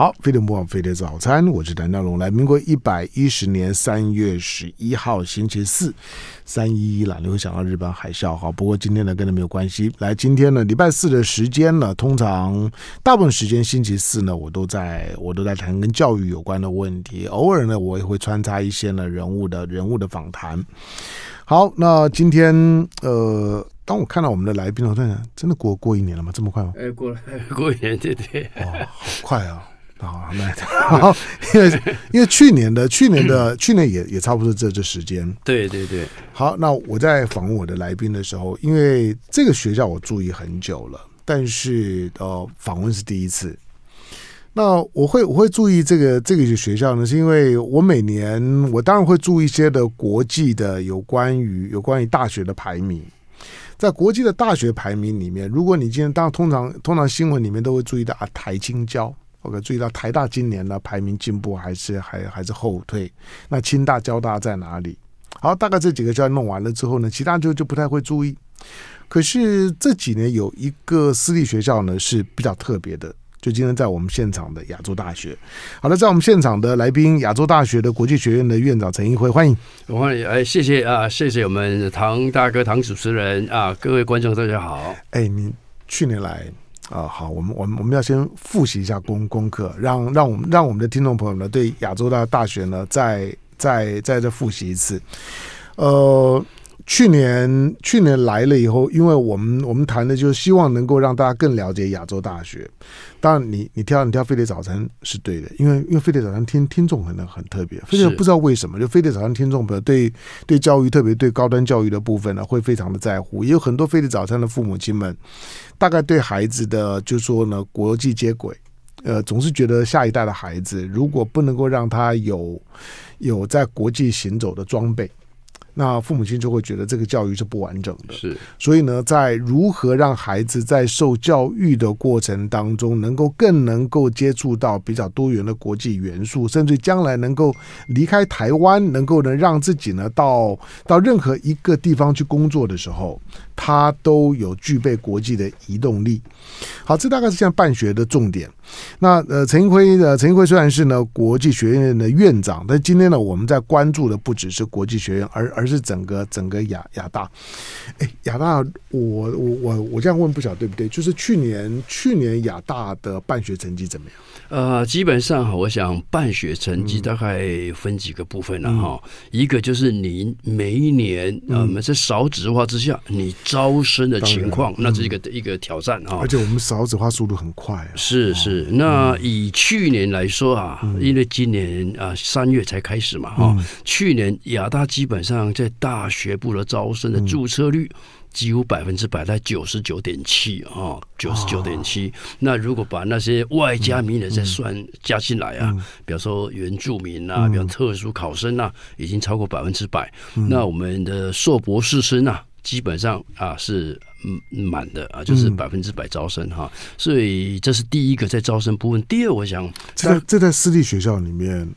好，飞碟播报，飞碟早餐，我是谭大龙。来，民国一百一十年三月十一号，星期四，三一一了，你会想到日本海啸哈。不过今天呢，跟它没有关系。来，今天呢，礼拜四的时间呢，通常大部分时间星期四呢，我都在我都在谈跟教育有关的问题。偶尔呢，我也会穿插一些呢人物的人物的访谈。好，那今天呃，当我看到我们的来宾，我在想，真的过过一年了吗？这么快吗？哎，过了过一年，对对。哇，好快啊！啊，那 好，因为因为去年的去年的去年也也差不多这这时间。对对对。好，那我在访问我的来宾的时候，因为这个学校我注意很久了，但是呃，访问是第一次。那我会我会注意这个这个学校呢，是因为我每年我当然会注意一些的国际的有关于有关于大学的排名。在国际的大学排名里面，如果你今天当然通常通常新闻里面都会注意到啊，台青交。OK，注意到台大今年呢排名进步还是还还是后退，那清大、交大在哪里？好，大概这几个就要弄完了之后呢，其他就就不太会注意。可是这几年有一个私立学校呢是比较特别的，就今天在我们现场的亚洲大学。好了，在我们现场的来宾，亚洲大学的国际学院的院长陈一辉，欢迎，欢迎，哎，谢谢啊，谢谢我们唐大哥、唐主持人啊，各位观众大家好。哎，你去年来？啊，好，我们我们我们要先复习一下功功课，让让我们让我们的听众朋友呢，对亚洲的大学呢再再再再复习一次，呃。去年去年来了以后，因为我们我们谈的就是希望能够让大家更了解亚洲大学。当然，你你挑你挑飞碟早餐是对的，因为因为飞碟早餐听听众可能很特别，飞碟不知道为什么，就飞碟早餐听众比友对对教育特别对高端教育的部分呢，会非常的在乎。也有很多飞碟早餐的父母亲们，大概对孩子的就说呢，国际接轨，呃，总是觉得下一代的孩子如果不能够让他有有在国际行走的装备。那父母亲就会觉得这个教育是不完整的，是。所以呢，在如何让孩子在受教育的过程当中，能够更能够接触到比较多元的国际元素，甚至将来能够离开台湾，能够呢让自己呢到到任何一个地方去工作的时候，他都有具备国际的移动力。好，这大概是现在办学的重点。那呃，陈英辉呃，陈英辉虽然是呢国际学院的院长，但今天呢我们在关注的不只是国际学院，而。而是整个整个亚亚大，哎，亚大，我我我我这样问不晓对不对？就是去年去年亚大的办学成绩怎么样？呃，基本上哈，我想办学成绩大概分几个部分了哈。一个就是你每一年啊，在少子化之下，你招生的情况，那是一个一个挑战啊。而且我们少子化速度很快啊。是是，那以去年来说啊，因为今年啊三月才开始嘛哈。去年亚大基本上在大学部的招生的注册率。几乎百分之百，在九十九点七啊，九十九点七。那如果把那些外加名人再算加进来啊，比如说原住民啊，比较特殊考生啊，已经超过百分之百。那我们的硕博士生啊，基本上啊是满的啊，就是百分之百招生哈。所以这是第一个在招生部分。第二，我想在这在私立学校里面。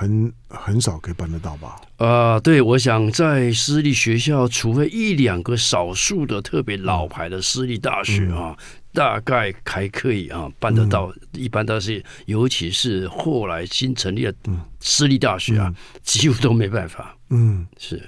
很很少可以办得到吧？啊，对，我想在私立学校，除非一两个少数的特别老牌的私立大学啊，大概还可以啊办得到。一般都是，尤其是后来新成立的私立大学啊，几乎都没办法。嗯，是。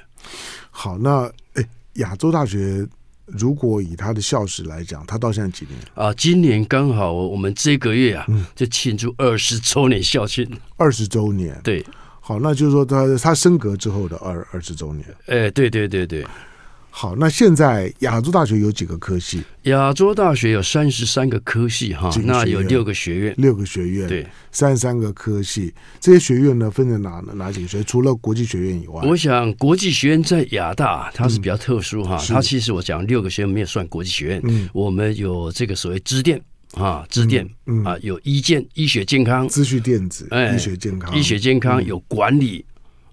好，那哎，亚洲大学。如果以他的校史来讲，他到现在几年？啊，今年刚好我们这个月啊，就庆祝二十周年校庆。二十周年，对，好，那就是说他他升格之后的二二十周年。哎，对对对对。好，那现在亚洲大学有几个科系？亚洲大学有三十三个科系哈，那有六个学院，六个学院，对，三十三个科系，这些学院呢分在哪哪几所？除了国际学院以外，我想国际学院在亚大它是比较特殊哈，它其实我讲六个学院没有算国际学院，嗯、我们有这个所谓支电啊，支电啊，有医健医学健康、资讯电子，哎，医学健康、医学健康有管理。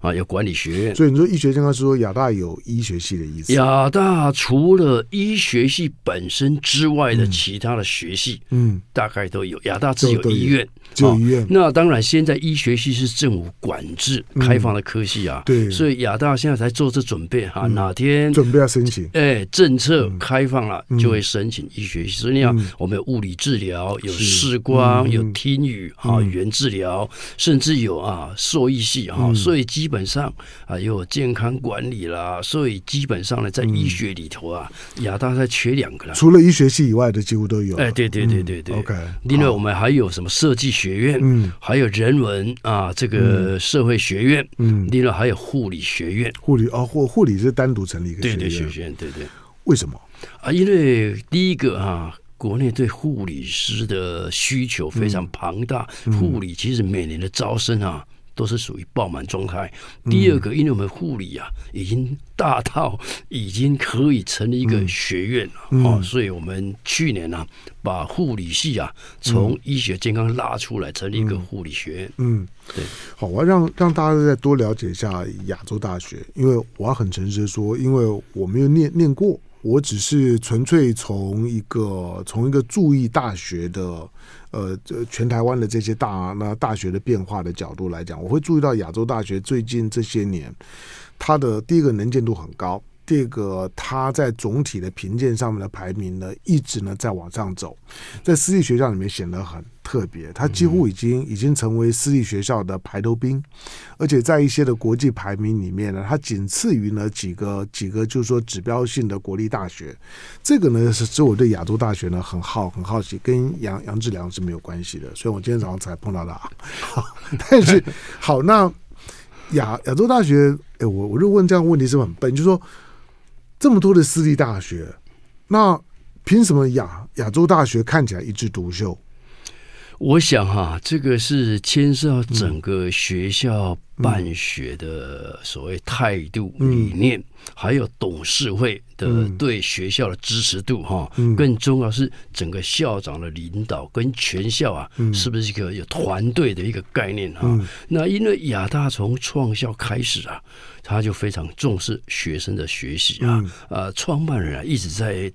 啊，有管理学院，所以你说医学健康是说亚大有医学系的意思。亚大除了医学系本身之外的其他的学系，嗯，大概都有。亚大只有医院，只有医院。那当然，现在医学系是政府管制、开放的科系啊。对，所以亚大现在才做这准备哈，哪天准备要申请？哎，政策开放了就会申请医学系。所以你看，我们有物理治疗，有视光，有听语啊，语言治疗，甚至有啊，兽医系哈。所以基基本上啊，有健康管理啦，所以基本上呢，在医学里头啊，亚大在缺两个。除了医学系以外的，几乎都有。哎，对对对对对。OK。另外，我们还有什么设计学院？嗯，还有人文啊，这个社会学院。嗯。另外还有护理学院。护理啊，护护理是单独成立一个学院。对对学院，对对。为什么？啊，因为第一个啊，国内对护理师的需求非常庞大，护理其实每年的招生啊。都是属于爆满状态。第二个，因为我们护理啊，已经大到已经可以成立一个学院了啊，所以我们去年呢，把护理系啊从医学健康拉出来，成立一个护理学院。嗯，对。好，我要让让大家再多了解一下亚洲大学，因为我要很诚实的说，因为我没有念念过，我只是纯粹从一个从一个注意大学的。呃，这全台湾的这些大那大学的变化的角度来讲，我会注意到亚洲大学最近这些年，它的第一个能见度很高。这个它在总体的评鉴上面的排名呢，一直呢在往上走，在私立学校里面显得很特别。它几乎已经已经成为私立学校的排头兵，而且在一些的国际排名里面呢，它仅次于呢几个几个，就是说指标性的国立大学。这个呢是，是我对亚洲大学呢很好很好奇，跟杨杨志良是没有关系的，所以我今天早上才碰到的啊。但是好，那亚亚洲大学，哎，我我就问这样问题是不是很笨？就是说。这么多的私立大学，那凭什么亚亚洲大学看起来一枝独秀？我想哈，这个是牵涉到整个学校。办学的所谓态度、理念，还有董事会的对学校的支持度，哈，更重要是整个校长的领导跟全校啊，是不是一个有团队的一个概念啊？那因为亚大从创校开始啊，他就非常重视学生的学习啊，啊，创办人啊一直在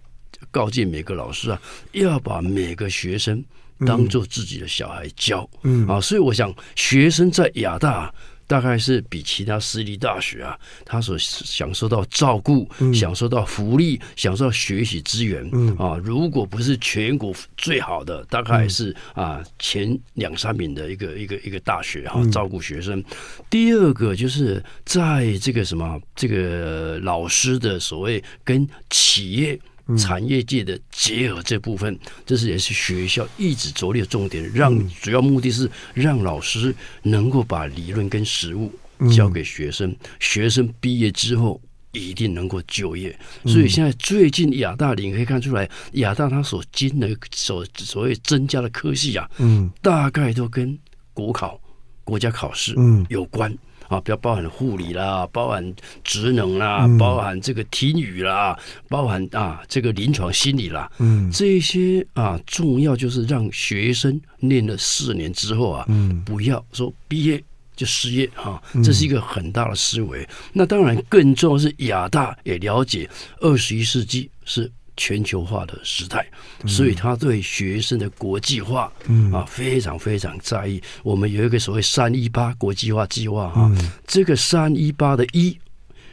告诫每个老师啊，要把每个学生当做自己的小孩教，嗯啊，所以我想学生在亚大。大概是比其他私立大学啊，他所享受到照顾、享受到福利、享受到学习资源啊，如果不是全国最好的，大概是啊前两三名的一个一个一个大学哈，照顾学生。第二个就是在这个什么这个老师的所谓跟企业。产业界的结合这部分，这是也是学校一直着力的重点。让主要目的是让老师能够把理论跟实务教给学生，学生毕业之后一定能够就业。所以现在最近亚大你可以看出来，亚大它所经的所所谓增加的科系啊，嗯，大概都跟国考、国家考试嗯有关。啊，比较包含护理啦，包含职能啦，包含这个听语啦，包含啊这个临床心理啦，嗯，这些啊重要就是让学生念了四年之后啊，嗯，不要说毕业就失业哈，这是一个很大的思维。那当然，更重要是亚大也了解二十一世纪是。全球化的时代，所以他对学生的国际化啊非常非常在意。我们有一个所谓“三一八”国际化计划哈，这个“三一八”的一，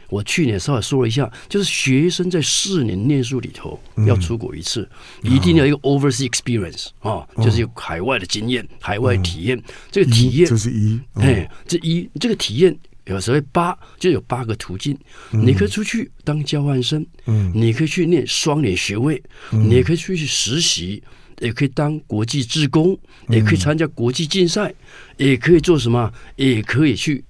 我去年稍微说了一下，就是学生在四年念书里头要出国一次，一定要有 overse experience 啊，就是有海外的经验、海外体验。这个体验，这是一，哎，这一这个体验。有所谓八，就有八个途径。你可以出去当交换生，你可以去念双联学位，你可以出去实习，也可以当国际职工，也可以参加国际竞赛，也可以做什么，也可以去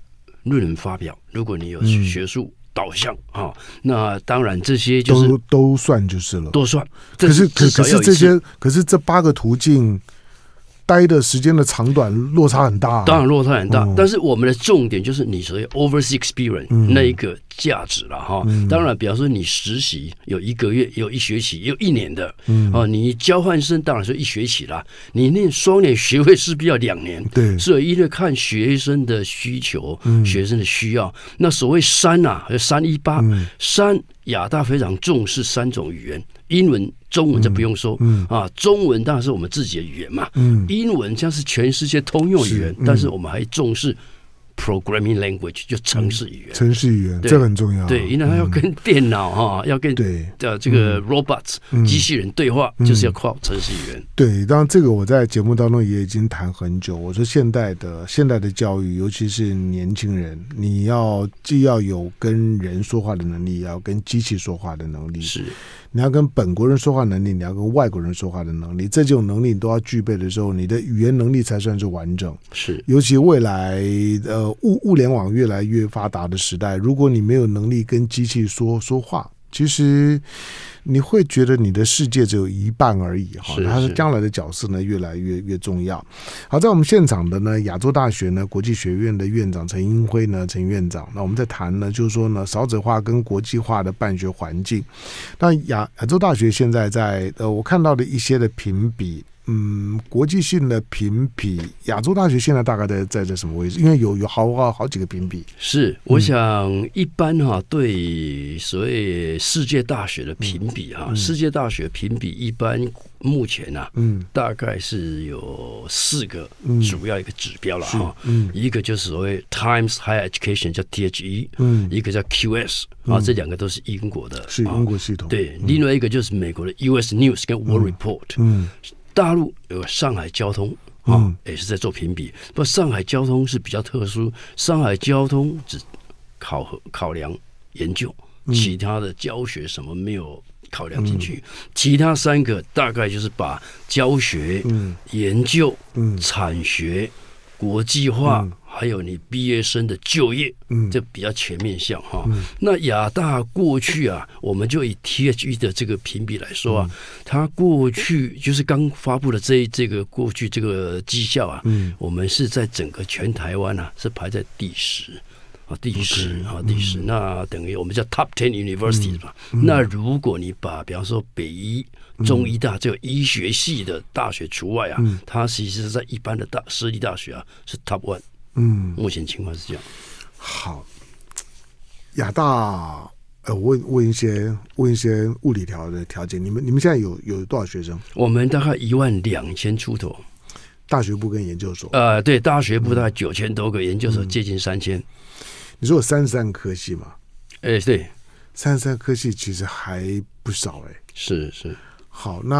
论文发表。如果你有学术导向啊，那当然这些就是都算就是了，都算。可是可是这些，可是这八个途径。待的时间的长短落差很大，当然落差很大。但是我们的重点就是你所谓 over six experience 那一个价值了哈。当然，比方说你实习有一个月，有一学期，有一年的哦，你交换生当然是一学期啦。你念双年学位是必要两年，对，所以因为看学生的需求、学生的需要。那所谓三啊，三一八，三亚大非常重视三种语言，英文。中文就不用说啊，中文当然是我们自己的语言嘛。英文将是全世界通用语言，但是我们还重视 programming language 就程式语言。程式语言这很重要，对，因为它要跟电脑啊，要跟对的这个 robots 机器人对话，就是要靠程式语言。对，当然这个我在节目当中也已经谈很久。我说现代的现代的教育，尤其是年轻人，你要既要有跟人说话的能力，也要跟机器说话的能力。是。你要跟本国人说话能力，你要跟外国人说话的能力，这种能力你都要具备的时候，你的语言能力才算是完整。是，尤其未来呃物物联网越来越发达的时代，如果你没有能力跟机器说说话，其实。你会觉得你的世界只有一半而已哈，他是将来的角色呢，越来越越重要。好，在我们现场的呢，亚洲大学呢，国际学院的院长陈英辉呢，陈院长，那我们在谈呢，就是说呢，少子化跟国际化的办学环境。那亚亚洲大学现在在呃，我看到的一些的评比，嗯，国际性的评比，亚洲大学现在大概在在在什么位置？因为有有好好好几个评比。是，我想一般哈，对所谓世界大学的评。比哈，世界大学评比一般目前啊，嗯，大概是有四个主要一个指标了哈，嗯，一个就是所谓 Times Higher Education 叫 THE，嗯，一个叫 QS，啊，这两个都是英国的，是英国系统，对，另外一个就是美国的 US News 跟 World Report，嗯，大陆有上海交通啊，也是在做评比，不过上海交通是比较特殊，上海交通只考核考量研究，其他的教学什么没有。考量进去，其他三个大概就是把教学、研究、产学、国际化，还有你毕业生的就业，这比较全面性哈。那亚大过去啊，我们就以 THe 的这个评比来说啊，它过去就是刚发布的这这个过去这个绩效啊，我们是在整个全台湾啊是排在第十。第十啊，第十，那等于我们叫 top ten universities 吧。那如果你把，比方说北医、中医大，这个医学系的大学除外啊，它其实在一般的大私立大学啊，是 top one。嗯，目前情况是这样。好，亚大，呃，问问一些问一些物理条的条件。你们你们现在有有多少学生？我们大概一万两千出头，大学部跟研究所。呃，对，大学部大概九千多个，研究所接近三千。你说三十三科系嘛？哎，对，三十三科系其实还不少哎。是是，好，那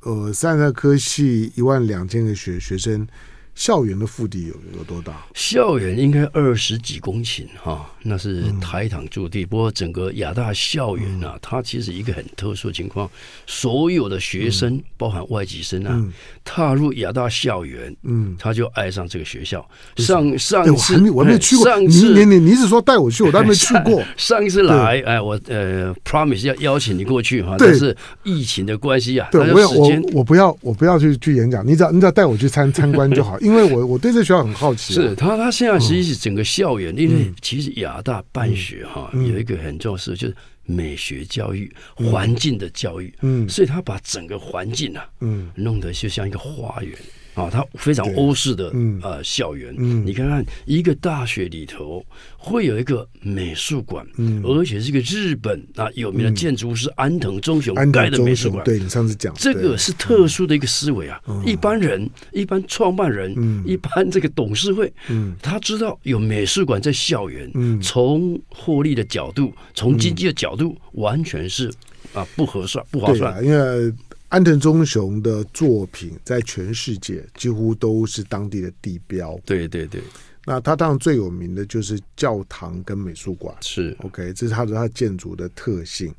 呃，三十三科系一万两千个学学生。校园的腹地有有多大？校园应该二十几公顷哈，那是台糖驻地。不过整个亚大校园啊，它其实一个很特殊情况，所有的学生，包含外籍生啊，踏入亚大校园，嗯，他就爱上这个学校。上上次我还没，我没去过。你你你你是说带我去？我还没去过。上一次来，哎，我呃，promise 要邀请你过去哈。但是疫情的关系啊，对我要我我不要我不要去去演讲，你只要你只要带我去参参观就好。因为我 我对这学校很好奇，是他他现在实际是整个校园，因为其实亚大办学哈有一个很重要就是美学教育、环境的教育，嗯，所以他把整个环境啊，嗯，弄得就像一个花园。啊，它非常欧式的呃校园，你看看一个大学里头会有一个美术馆，而且是个日本啊有名的建筑师安藤忠雄盖的美术馆。对你上次讲这个是特殊的一个思维啊，一般人、一般创办人、一般这个董事会，他知道有美术馆在校园，从获利的角度、从经济的角度，完全是啊不合算、不划算，因为。安藤忠雄的作品在全世界几乎都是当地的地标。对对对，那他当然最有名的就是教堂跟美术馆。是，OK，这是他的他建筑的特性。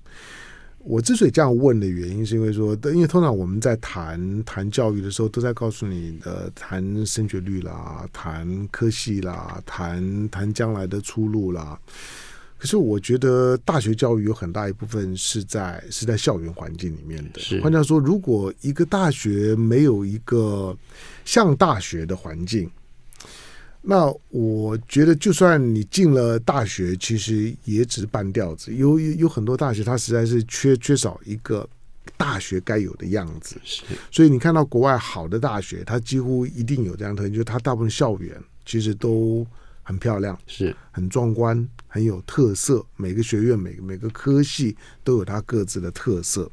我之所以这样问的原因，是因为说，因为通常我们在谈谈教育的时候，都在告诉你的，谈升学率啦，谈科系啦，谈谈将来的出路啦。可是我觉得大学教育有很大一部分是在是在校园环境里面的。换句话说，如果一个大学没有一个像大学的环境，那我觉得就算你进了大学，其实也只半吊子。有有很多大学，它实在是缺缺少一个大学该有的样子。是，所以你看到国外好的大学，它几乎一定有这样特点，就是它大部分校园其实都。很漂亮，是很壮观，很有特色。每个学院、每每个科系都有它各自的特色。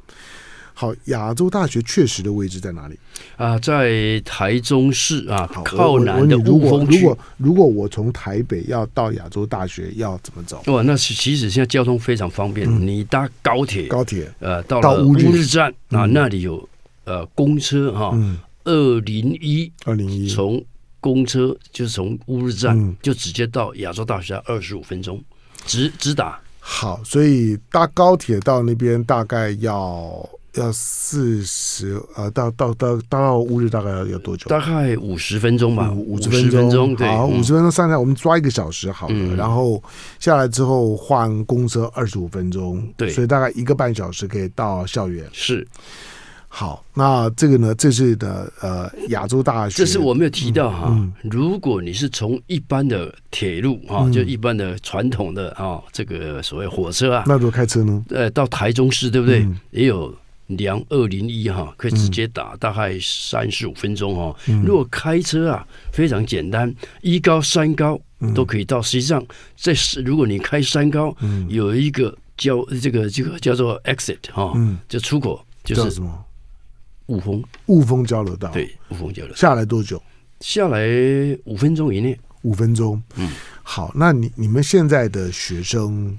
好，亚洲大学确实的位置在哪里啊？在台中市啊，靠南的如果如果如果我从台北要到亚洲大学要怎么走？哇，那其实现在交通非常方便，你搭高铁，高铁呃，到了乌日站啊，那里有呃公车哈，二零一，二零一从。公车就是从乌日站就直接到亚洲大学，二十五分钟，直直达。好，所以搭高铁到那边大概要要四十，呃，到到到到乌日大概要要多久？大概五十分钟吧，五十分钟。好，五十分钟上来，我们抓一个小时好了。然后下来之后换公车二十五分钟，对，所以大概一个半小时可以到校园。是。好，那这个呢？这是的，呃，亚洲大学。这是我没有提到哈。如果你是从一般的铁路啊，就一般的传统的啊，这个所谓火车啊，那如果开车呢？呃，到台中市对不对？也有两二零一哈，可以直接打，大概三十五分钟哈。如果开车啊，非常简单，一高三高都可以到。实际上，在如果你开三高，有一个叫这个这个叫做 exit 哈，就出口，就是什么？雾峰，雾峰交流道，对，雾峰交流下来多久？下来五分钟以内，五分钟。嗯，好，那你你们现在的学生，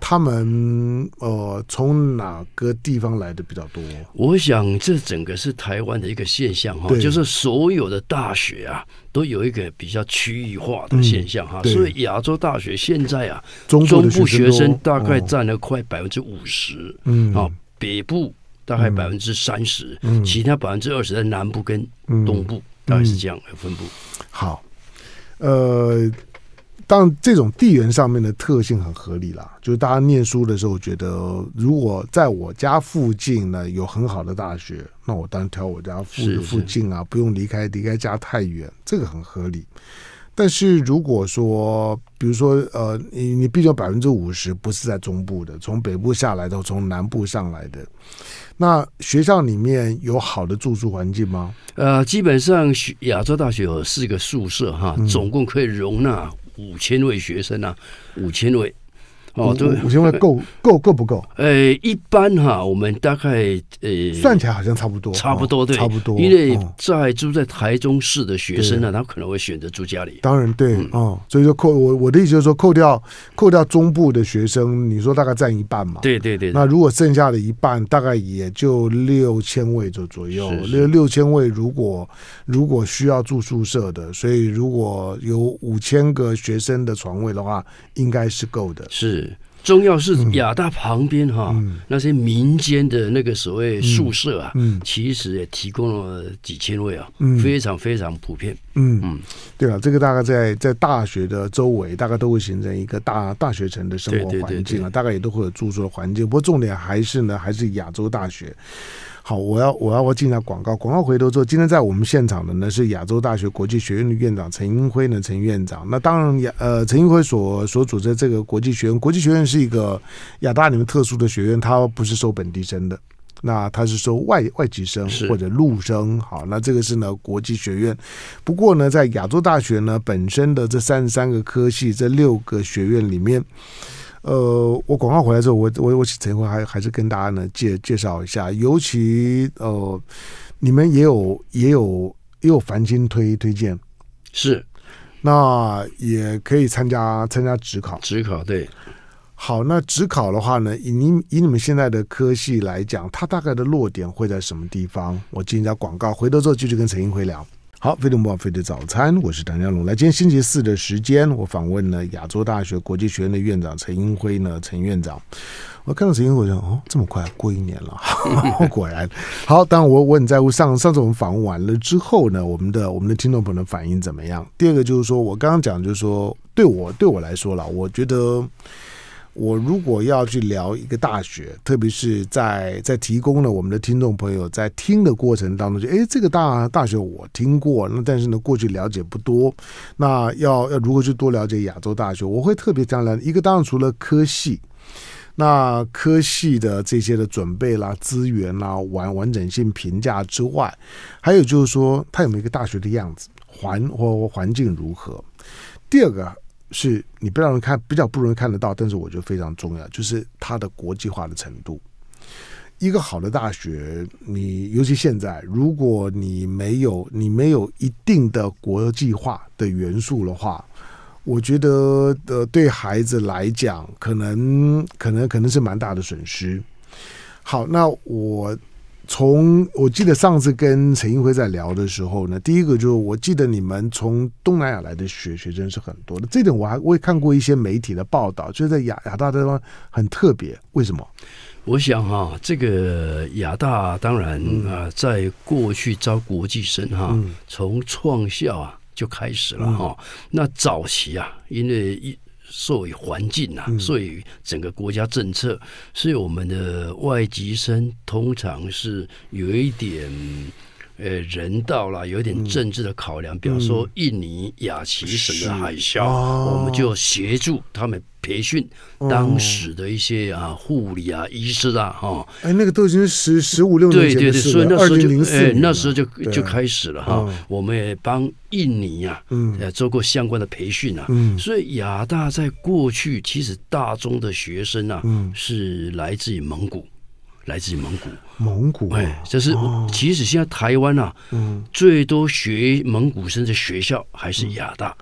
他们呃，从哪个地方来的比较多？我想这整个是台湾的一个现象哈，就是所有的大学啊，都有一个比较区域化的现象哈。所以亚洲大学现在啊，中部学生大概占了快百分之五十，嗯啊，北部。大概百分之三十，其他百分之二十在南部跟东部，大概是这样分布。好，呃，当这种地缘上面的特性很合理啦。就是大家念书的时候，觉得如果在我家附近呢有很好的大学，那我单挑我家附附近啊，不用离开离开家太远，这个很合理。但是如果说，比如说，呃，你你毕竟百分之五十不是在中部的，从北部下来到从南部上来的，那学校里面有好的住宿环境吗？呃，基本上亚洲大学有四个宿舍哈，总共可以容纳五千位学生啊，五千位。哦，对，五千块够 够够不够？呃，一般哈，我们大概呃算起来好像差不多，差不多对，差不多。因为在住在台中市的学生呢，他可能会选择住家里。当然对啊，所以说扣我我的意思就是说，扣掉扣掉中部的学生，你说大概占一半嘛？对对对。那如果剩下的一半大概也就六千位左左右，六六千位如果如果需要住宿舍的，所以如果有五千个学生的床位的话，应该是够的。是。中药是亚大旁边哈，那些民间的那个所谓宿舍啊，其实也提供了几千位啊，非常非常普遍。嗯，嗯，对啊，这个大概在在大学的周围，大概都会形成一个大大学城的生活环境啊，大概也都会有住宿的环境。不过重点还是呢，还是亚洲大学。好，我要我要我进下广告。广告回头之后，今天在我们现场的呢是亚洲大学国际学院的院长陈英辉呢，陈院长。那当然，呃，陈英辉所所组织这个国际学院，国际学院是一个亚大里面特殊的学院，它不是收本地生的，那他是收外外籍生或者陆生。好，那这个是呢国际学院。不过呢，在亚洲大学呢本身的这三十三个科系，这六个学院里面。呃，我广告回来之后，我我我陈英辉还还是跟大家呢介介绍一下，尤其呃，你们也有也有也有繁星推推荐，是，那也可以参加参加职考，职考对，好，那职考的话呢，以你以你们现在的科系来讲，它大概的落点会在什么地方？我进一下广告，回头之后继续跟陈英辉聊。好，飞腾报飞的早餐，我是谭家龙。来，今天星期四的时间，我访问了亚洲大学国际学院的院长陈英辉呢，陈院长。我看到陈英辉，我想哦，这么快过一年了，果然。好，当然我我很在乎上上次我们访问完了之后呢，我们的我们的听众朋友反应怎么样？第二个就是说我刚刚讲，就是说对我对我来说了，我觉得。我如果要去聊一个大学，特别是在在提供了我们的听众朋友在听的过程当中，就哎，这个大大学我听过，那但是呢过去了解不多，那要要如何去多了解亚洲大学？我会特别讲来一个，当然除了科系，那科系的这些的准备啦、资源啦、完完整性评价之外，还有就是说它有没有一个大学的样子，环或环境如何？第二个。是你不让人看比较不容易看得到，但是我觉得非常重要，就是它的国际化的程度。一个好的大学，你尤其现在，如果你没有你没有一定的国际化的元素的话，我觉得呃对孩子来讲，可能可能可能是蛮大的损失。好，那我。从我记得上次跟陈英辉在聊的时候呢，第一个就是我记得你们从东南亚来的学学生是很多的，这点我还我看过一些媒体的报道，就是在亚亚大地方很特别，为什么？我想哈，这个亚大当然啊，在过去招国际生哈，从创校啊就开始了哈，那早期啊，因为一。受以环境呐，所以整个国家政策，所以我们的外籍生通常是有一点。呃，人道了，有点政治的考量，比方说印尼雅琪省的海啸，我们就协助他们培训当时的一些啊护理啊、医师啊，哈。哎，那个都已经十十五六年，对对对，所以那时候就哎，那时候就就开始了哈。我们也帮印尼啊，嗯，做过相关的培训啊。嗯，所以亚大在过去其实大中的学生啊，嗯，是来自于蒙古。来自蒙古，蒙古哎，这是其实现在台湾啊，最多学蒙古，甚至学校还是亚大。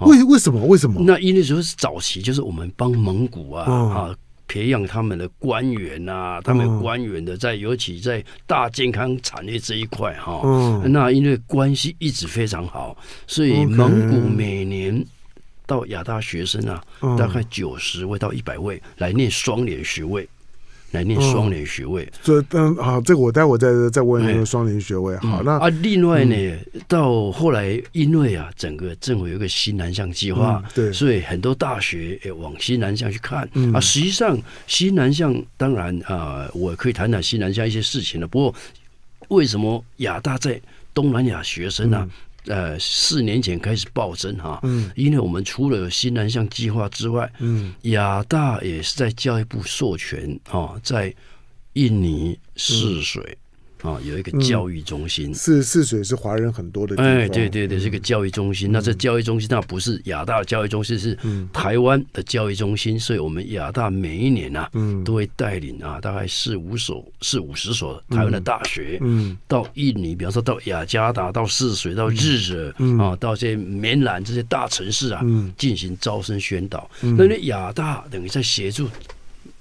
为为什么？为什么？那因为时候是早期，就是我们帮蒙古啊啊培养他们的官员啊，他们官员的在，尤其在大健康产业这一块哈。那因为关系一直非常好，所以蒙古每年到亚大学生啊，大概九十位到一百位来念双联学位。来念双联学位，这嗯，好，这个我待会再再问一下双联学位，好那啊，另外呢，到后来因为啊，整个政府有个西南向计划，对，所以很多大学往西南向去看，啊，实际上西南向当然啊，我可以谈谈西南向一些事情了。不过为什么亚大在东南亚学生呢？呃，四年前开始暴增哈，嗯，因为我们除了有新南向计划之外，嗯，亚大也是在教育部授权啊，在印尼试水。啊，有一个教育中心，泗泗水是华人很多的。地方。哎，对对对，是一个教育中心。那这教育中心，那不是亚大教育中心，是台湾的教育中心。所以，我们亚大每一年啊，都会带领啊，大概四五所、四五十所台湾的大学，到印尼，比方说到雅加达、到泗水、到日惹啊，到这些棉兰这些大城市啊，进行招生宣导。那那亚大等于在协助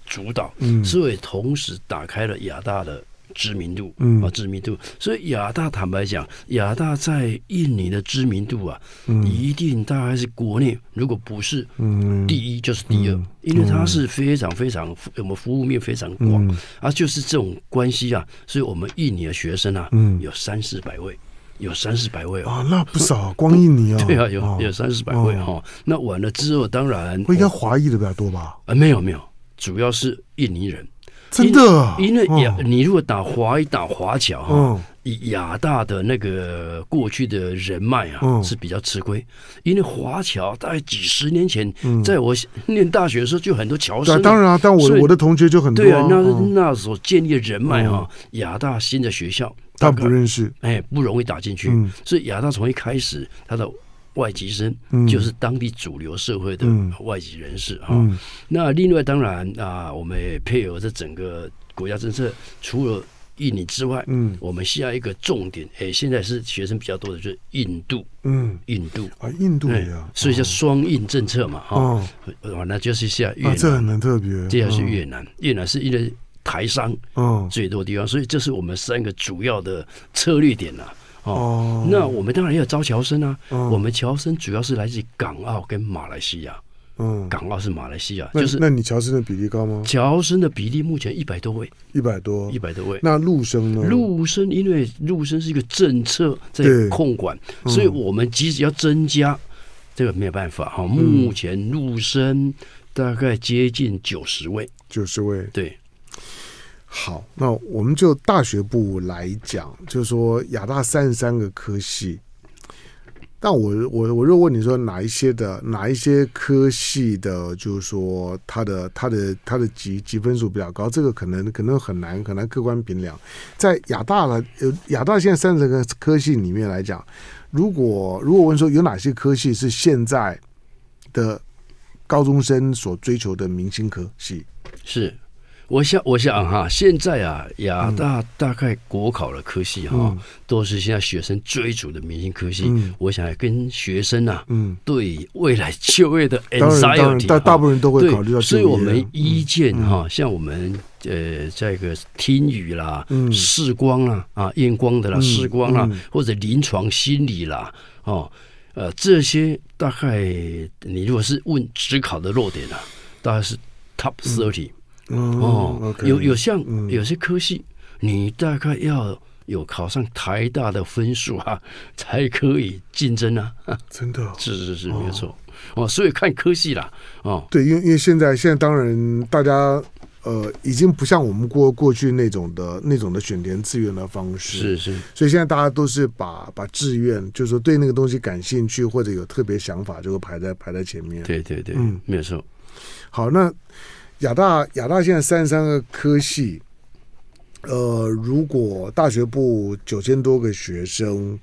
主导，所以同时打开了亚大的。知名度，嗯啊，知名度，所以亚大坦白讲，亚大在印尼的知名度啊，嗯，一定大概是国内如果不是，嗯，第一就是第二，因为它是非常非常我们服务面非常广，啊，就是这种关系啊，所以我们印尼的学生啊，嗯，有三四百位，有三四百位啊，那不少，光印尼啊，对啊，有有三四百位哈，那完了之后当然，应该华裔的比较多吧？啊，没有没有，主要是印尼人。真的，因为亚你如果打华，一打华侨哈，亚大的那个过去的人脉啊是比较吃亏，因为华侨大概几十年前，在我念大学的时候，就很多侨生。当然啊，但我我的同学就很多。对啊，那那时候建立的人脉啊，亚大新的学校他不认识，哎，不容易打进去。所以亚大从一开始他的。外籍生就是当地主流社会的外籍人士哈。那另外当然啊，我们也配合这整个国家政策，除了印尼之外，嗯，我们需要一个重点。哎，现在是学生比较多的就是印度，嗯，印度啊，印度呀，所以叫双印政策嘛，哈。那就是下越南，特别，接下来是越南，越南是一个台商，嗯，最多地方，所以这是我们三个主要的策略点呐。哦，那我们当然也有招侨生啊。我们侨生主要是来自港澳跟马来西亚。嗯，港澳是马来西亚，就是那你侨生的比例高吗？侨生的比例目前一百多位，一百多，一百多位。那陆生呢？陆生因为陆生是一个政策在控管，所以我们即使要增加，这个没有办法哈。目前陆生大概接近九十位，九十位对。好，那我们就大学部来讲，就是说亚大三十三个科系，但我我我若问你说哪一些的哪一些科系的，就是说它的它的它的级级分数比较高，这个可能可能很难很难客观评量。在亚大了，呃，亚大现在三十个科系里面来讲，如果如果问说有哪些科系是现在的高中生所追求的明星科系，是。我想，我想哈，现在啊，亚大大概国考的科系哈，都是现在学生追逐的明星科系。我想跟学生啊，对未来就业的 anxiety，大大部分人都会考虑到。所以我们一建哈，像我们呃，在个听语啦、视光啦、啊验光的啦、视光啦，或者临床心理啦，哦，呃，这些大概你如果是问职考的弱点啦，大概是 Top thirty。哦，有有像有些科系，你大概要有考上台大的分数啊，才可以竞争啊。真的，是是是，没错。哦，所以看科系啦。哦，对，因为因为现在现在当然大家呃，已经不像我们过过去那种的那种的选填志愿的方式。是是。所以现在大家都是把把志愿，就是说对那个东西感兴趣或者有特别想法，就会排在排在前面。对对对，嗯，没错。好，那。亚大亚大现在三十三个科系，呃，如果大学部九千多个学生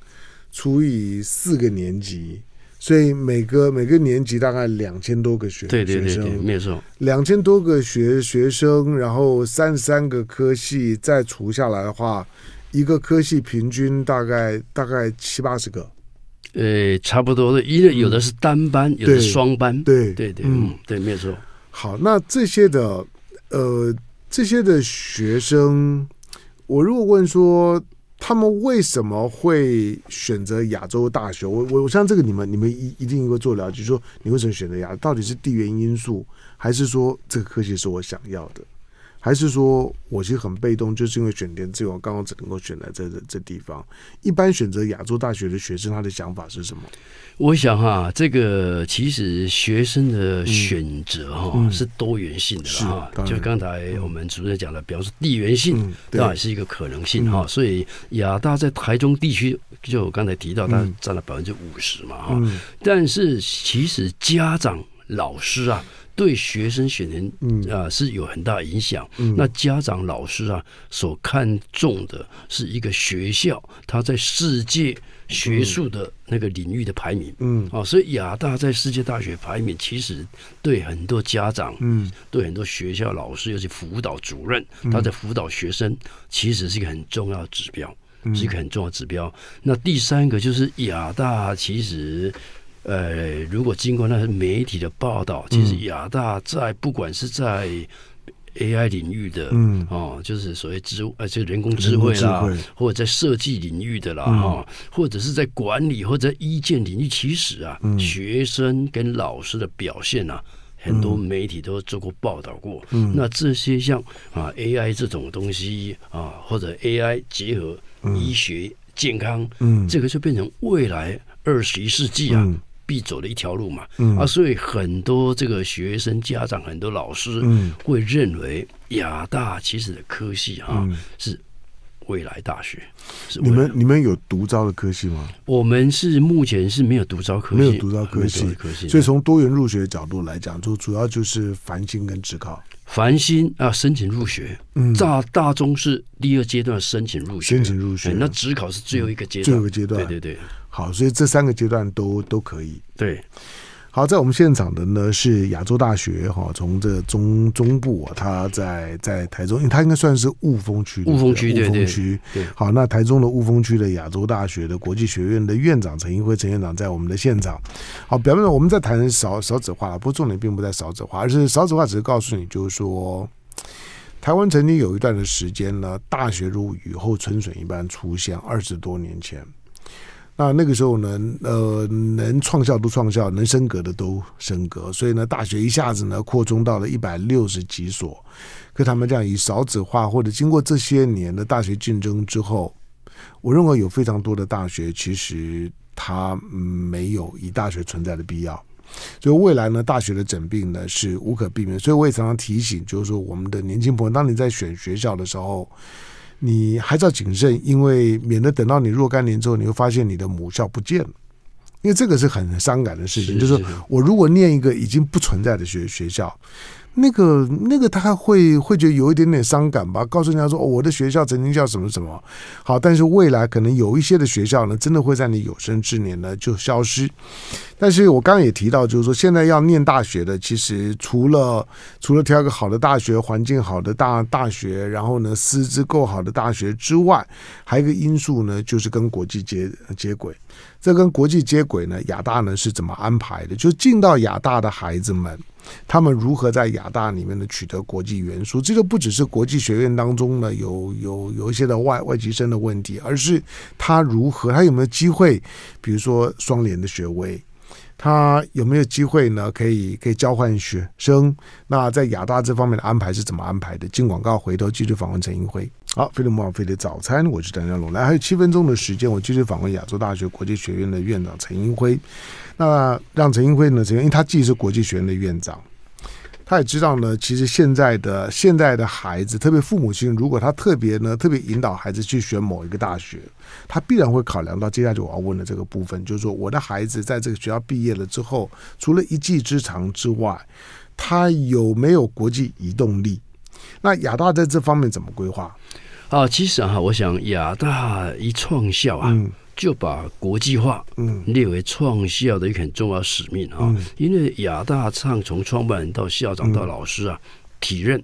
除以四个年级，所以每个每个年级大概两千多个学对对对，没错两千多个学学生，然后三十三个科系再除下来的话，一个科系平均大概大概七八十个，呃，差不多的，因为有的是单班，有的是双班，对对对，嗯，对，没错。好，那这些的，呃，这些的学生，我如果问说他们为什么会选择亚洲大学，我我我像这个你们你们一一定会做了解，就说你为什么选择亚，到底是地缘因素，还是说这个科学是我想要的？还是说，我其实很被动，就是因为选填志愿刚刚只能够选在这这这地方。一般选择亚洲大学的学生，他的想法是什么？我想哈，这个其实学生的选择哈是多元性的哈。就刚才我们主任讲的，比方说地缘性那也是一个可能性哈。所以亚大在台中地区，就我刚才提到，它占了百分之五十嘛哈。但是其实家长、老师啊。对学生选人啊是有很大影响。那家长、老师啊所看重的是一个学校，它在世界学术的那个领域的排名。嗯，哦，所以亚大在世界大学排名，其实对很多家长，嗯，对很多学校老师，尤其辅导主任，他在辅导学生，其实是一个很重要的指标，是一个很重要的指标。那第三个就是亚大，其实。呃，如果经过那些媒体的报道，其实亚大在不管是在 AI 领域的，嗯，哦，就是所谓智，呃、且人工智慧啦，或者在设计领域的啦，哈，或者是在管理或者在医健领域，其实啊，学生跟老师的表现啊，很多媒体都做过报道过。那这些像啊 AI 这种东西啊，或者 AI 结合医学健康，嗯，这个就变成未来二十一世纪啊。必走的一条路嘛，嗯、啊，所以很多这个学生、家长、很多老师会认为亚大其实的科系啊是未来大学。是你们你们有独招的科系吗？我们是目前是没有独招科系，没有独招科系，所以从多元入学角度来讲，就主要就是繁星跟职考。繁星啊，申请入学，大大中是第二阶段申请入学，申请入学，那职考是最后一个阶，最后一个阶段，对对对。好，所以这三个阶段都都可以。对，好，在我们现场的呢是亚洲大学哈，从这中中部啊，他在在台中，他应该算是雾峰区，雾峰区对对对。好，那台中的雾峰区的亚洲大学的国际学院的院长陈英辉陈院长在我们的现场。好，表面上我们在谈少少子化，不过重点并不在少子化，而是少子化只是告诉你，就是说，台湾曾经有一段的时间呢，大学如雨后春笋一般出现，二十多年前。那那个时候呢，呃，能创校都创校，能升格的都升格，所以呢，大学一下子呢，扩充到了一百六十几所。可他们这样以少子化或者经过这些年的大学竞争之后，我认为有非常多的大学其实它没有以大学存在的必要。所以未来呢，大学的整病呢是无可避免。所以我也常常提醒，就是说我们的年轻朋友，当你在选学校的时候。你还是要谨慎，因为免得等到你若干年之后，你会发现你的母校不见了，因为这个是很伤感的事情。就是我如果念一个已经不存在的学学校。那个那个，他还会会觉得有一点点伤感吧？告诉人家说，我的学校曾经叫什么什么好，但是未来可能有一些的学校呢，真的会在你有生之年呢就消失。但是我刚刚也提到，就是说现在要念大学的，其实除了除了挑一个好的大学、环境好的大大学，然后呢师资够好的大学之外，还有一个因素呢，就是跟国际接接轨。这跟国际接轨呢，亚大呢是怎么安排的？就进到亚大的孩子们。他们如何在亚大里面呢取得国际元素？这个不只是国际学院当中呢有有有一些的外外籍生的问题，而是他如何他有没有机会，比如说双联的学位，他有没有机会呢？可以可以交换学生？那在亚大这方面的安排是怎么安排的？进广告，回头继续访问陈英辉。好，飞利姆飞的早餐，我是张江龙，来还有七分钟的时间，我继续访问亚洲大学国际学院的院长陈英辉。那让陈英辉呢？因为他既是国际学院的院长，他也知道呢。其实现在的现在的孩子，特别父母亲，如果他特别呢，特别引导孩子去选某一个大学，他必然会考量到接下来我要问的这个部分，就是说我的孩子在这个学校毕业了之后，除了一技之长之外，他有没有国际移动力？那亚大在这方面怎么规划啊？其实哈，我想亚大一创校啊。就把国际化列为创校的一个很重要使命啊！因为亚大创从创办人到校长到老师啊，体认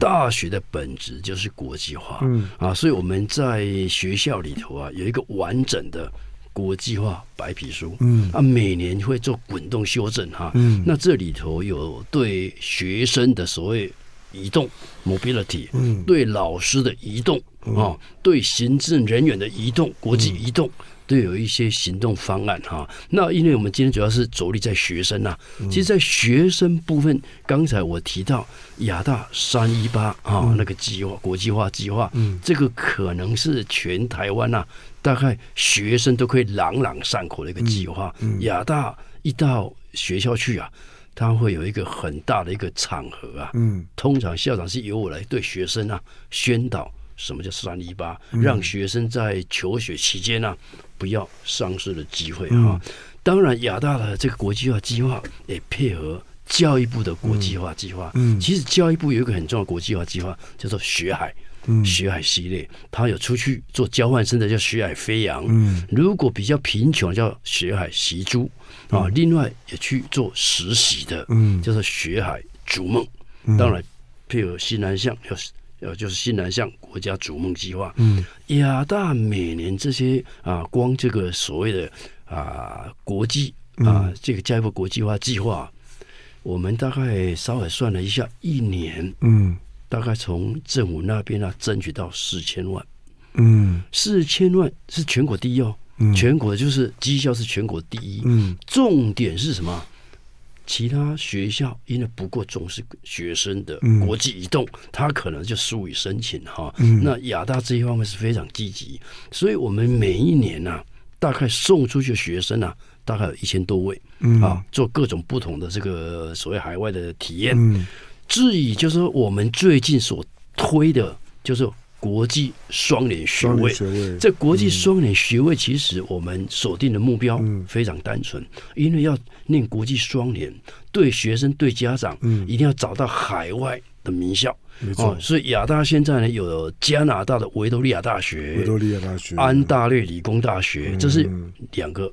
大学的本质就是国际化啊！所以我们在学校里头啊，有一个完整的国际化白皮书，嗯，啊，每年会做滚动修正哈。那这里头有对学生的所谓移动 （mobility），对老师的移动啊，对行政人员的移动，国际移动。都有一些行动方案哈。那因为我们今天主要是着力在学生呐。其实，在学生部分，刚才我提到亚大三一八啊，那个计划国际化计划，嗯，这个可能是全台湾呐，大概学生都可以朗朗上口的一个计划。亚大一到学校去啊，他会有一个很大的一个场合啊。嗯，通常校长是由我来对学生啊宣导什么叫三一八，让学生在求学期间啊。不要丧失了机会哈。当然，亚大的这个国际化计划也配合教育部的国际化计划。嗯，其实教育部有一个很重要的国际化计划，叫做“学海”，学海”系列，他有出去做交换生的，叫“学海飞扬”。嗯，如果比较贫穷，叫“学海习珠”。啊，另外也去做实习的，嗯，叫做“学海逐梦”。当然，配合西南向要呃，就是新南向国家逐梦计划，嗯，亚大每年这些啊，光这个所谓的啊国际啊，这个加一步国际化计划，我们大概稍微算了一下，一年，嗯，大概从政府那边呢，争取到四千万，嗯，四千万是全国第一哦，嗯，全国就是绩效是全国第一，嗯，重点是什么？其他学校因为不过重视学生的国际移动，他可能就疏于申请哈。那亚大这一方面是非常积极，所以我们每一年呢，大概送出去学生呢，大概有一千多位啊，做各种不同的这个所谓海外的体验。至于就是我们最近所推的，就是国际双联学位。这国际双联学位其实我们锁定的目标非常单纯，因为要。念国际双联，对学生、对家长，嗯，一定要找到海外的名校，没错。所以亚大现在呢，有加拿大的维多利亚大学、维多利亚大学、安大略理工大学，这是两个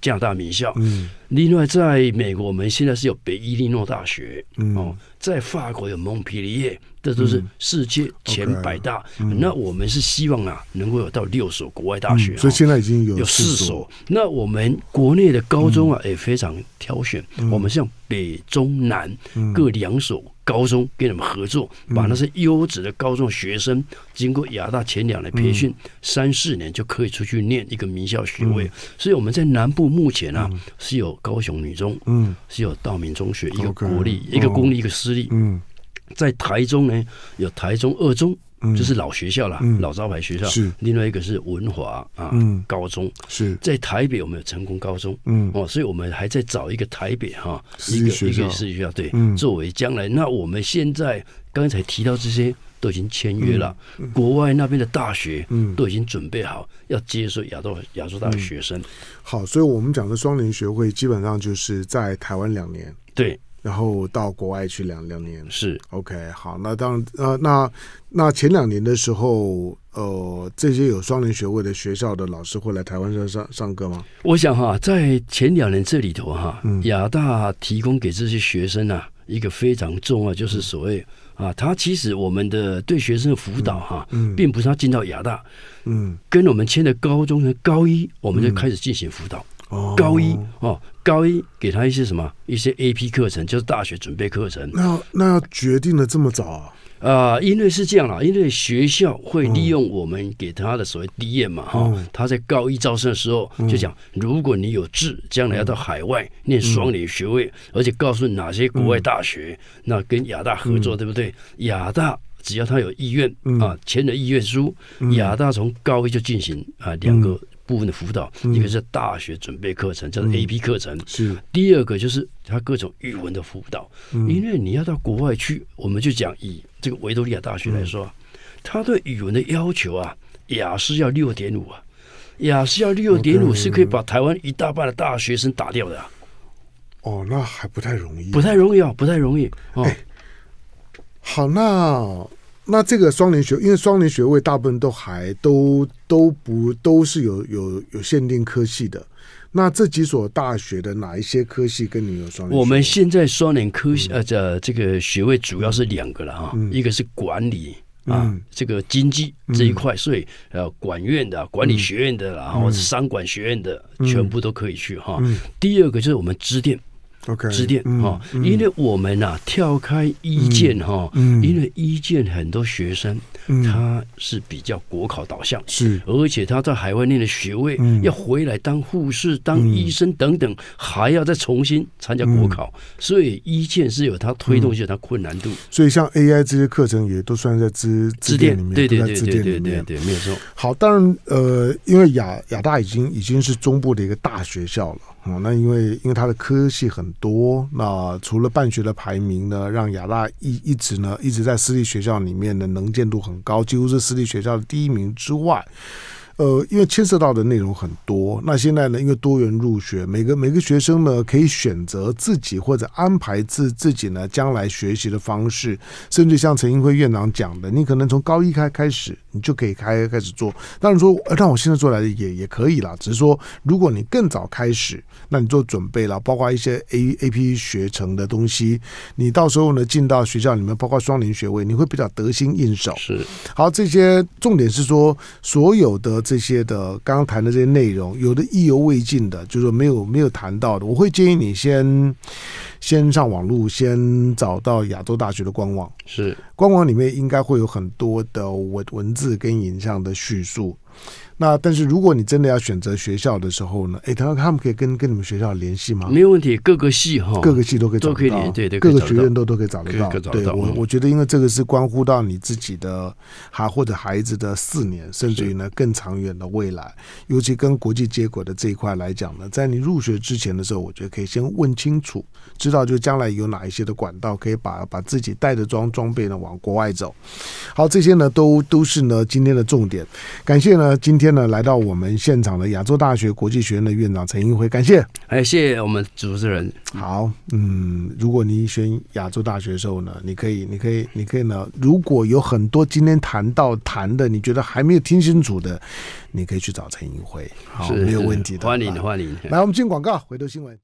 加拿大名校。嗯，另外在美国，我们现在是有北伊利诺大学，哦，在法国有蒙皮利耶。这都是世界前百大，那我们是希望啊，能够有到六所国外大学。所以现在已经有有四所。那我们国内的高中啊，也非常挑选。我们像北中南各两所高中跟你们合作，把那些优质的高中学生，经过亚大前两的培训，三四年就可以出去念一个名校学位。所以我们在南部目前啊，是有高雄女中，嗯，是有道明中学一个国立、一个公立、一个私立，嗯。在台中呢，有台中二中，嗯，就是老学校了，老招牌学校。是。另外一个是文华啊，嗯，高中是。在台北我们有成功高中，嗯，哦，所以我们还在找一个台北哈，一个一个私学校，对，嗯，作为将来。那我们现在刚才提到这些都已经签约了，国外那边的大学，嗯，都已经准备好要接收亚洲亚洲大的学生。好，所以我们讲的双联学会基本上就是在台湾两年，对。然后到国外去两两年是 OK 好，那当呃那那前两年的时候，呃，这些有双联学位的学校的老师会来台湾上上上课吗？我想哈，在前两年这里头哈，亚大提供给这些学生啊一个非常重要，就是所谓啊，他其实我们的对学生的辅导哈，并不是他进到亚大，嗯，跟我们签的高中的高一，我们就开始进行辅导。高一哦，高一给他一些什么一些 A P 课程，就是大学准备课程。那那要决定了这么早啊？啊，因为是这样啦，因为学校会利用我们给他的所谓毕业嘛，哈。他在高一招生的时候就讲，如果你有志将来要到海外念双联学位，而且告诉哪些国外大学，那跟亚大合作，对不对？亚大只要他有意愿啊，签了意愿书，亚大从高一就进行啊，两个。部分的辅导，一个是大学准备课程，叫做 AP 课程；，第二个就是他各种语文的辅导，因为你要到国外去，我们就讲以这个维多利亚大学来说，他对语文的要求啊，雅思要六点五啊，雅思要六点五是可以把台湾一大半的大学生打掉的。哦，那还不太容易，不太容易啊，不太容易。哦，好，那。那这个双联学，因为双联学位大部分都还都都不都是有有有限定科系的。那这几所大学的哪一些科系跟你有双？我们现在双联科系呃这这个学位主要是两个了哈，一个是管理啊，这个经济这一块，所以呃管院的、管理学院的然后者商管学院的，全部都可以去哈。第二个就是我们机店。支点哈，因为我们呐跳开一建哈，因为一建很多学生他是比较国考导向，是，而且他在海外念的学位要回来当护士、当医生等等，还要再重新参加国考，所以一建是有它推动，性、它困难度。所以像 AI 这些课程也都算在支支电。里面，对对对对对对，没错。好，当然呃，因为亚亚大已经已经是中部的一个大学校了。哦，那因为因为它的科系很多，那除了办学的排名呢，让亚大一一直呢一直在私立学校里面的能见度很高，几乎是私立学校的第一名之外。呃，因为牵涉到的内容很多。那现在呢，因为多元入学，每个每个学生呢，可以选择自己或者安排自自己呢将来学习的方式。甚至像陈英辉院长讲的，你可能从高一开开始，你就可以开开始做。当然说，让我现在做来的也也可以啦，只是说，如果你更早开始，那你做准备了，包括一些 A A P 学成的东西，你到时候呢进到学校里面，包括双联学位，你会比较得心应手。是好，这些重点是说所有的。这些的刚刚谈的这些内容，有的意犹未尽的，就是说没有没有谈到的，我会建议你先先上网络，先找到亚洲大学的官网，是官网里面应该会有很多的文文字跟影像的叙述。那但是如果你真的要选择学校的时候呢，哎，他他们可以跟跟你们学校联系吗？没有问题，各个系哈，各个系都可以都可以联对对，各个学院都都可以找得到。对我我觉得，因为这个是关乎到你自己的孩或者孩子的四年，甚至于呢更长远的未来，尤其跟国际接轨的这一块来讲呢，在你入学之前的时候，我觉得可以先问清楚，知道就将来有哪一些的管道可以把把自己带着装装备呢往国外走。好，这些呢都都是呢今天的重点。感谢呢今天。今天呢，来到我们现场的亚洲大学国际学院的院长陈英辉，感谢。哎，谢谢我们主持人。好，嗯，如果你选亚洲大学的时候呢，你可以，你可以，你可以呢。如果有很多今天谈到谈的，你觉得还没有听清楚的，你可以去找陈英辉。好，没有问题。的，欢迎欢迎来，我们进广告，回头新闻。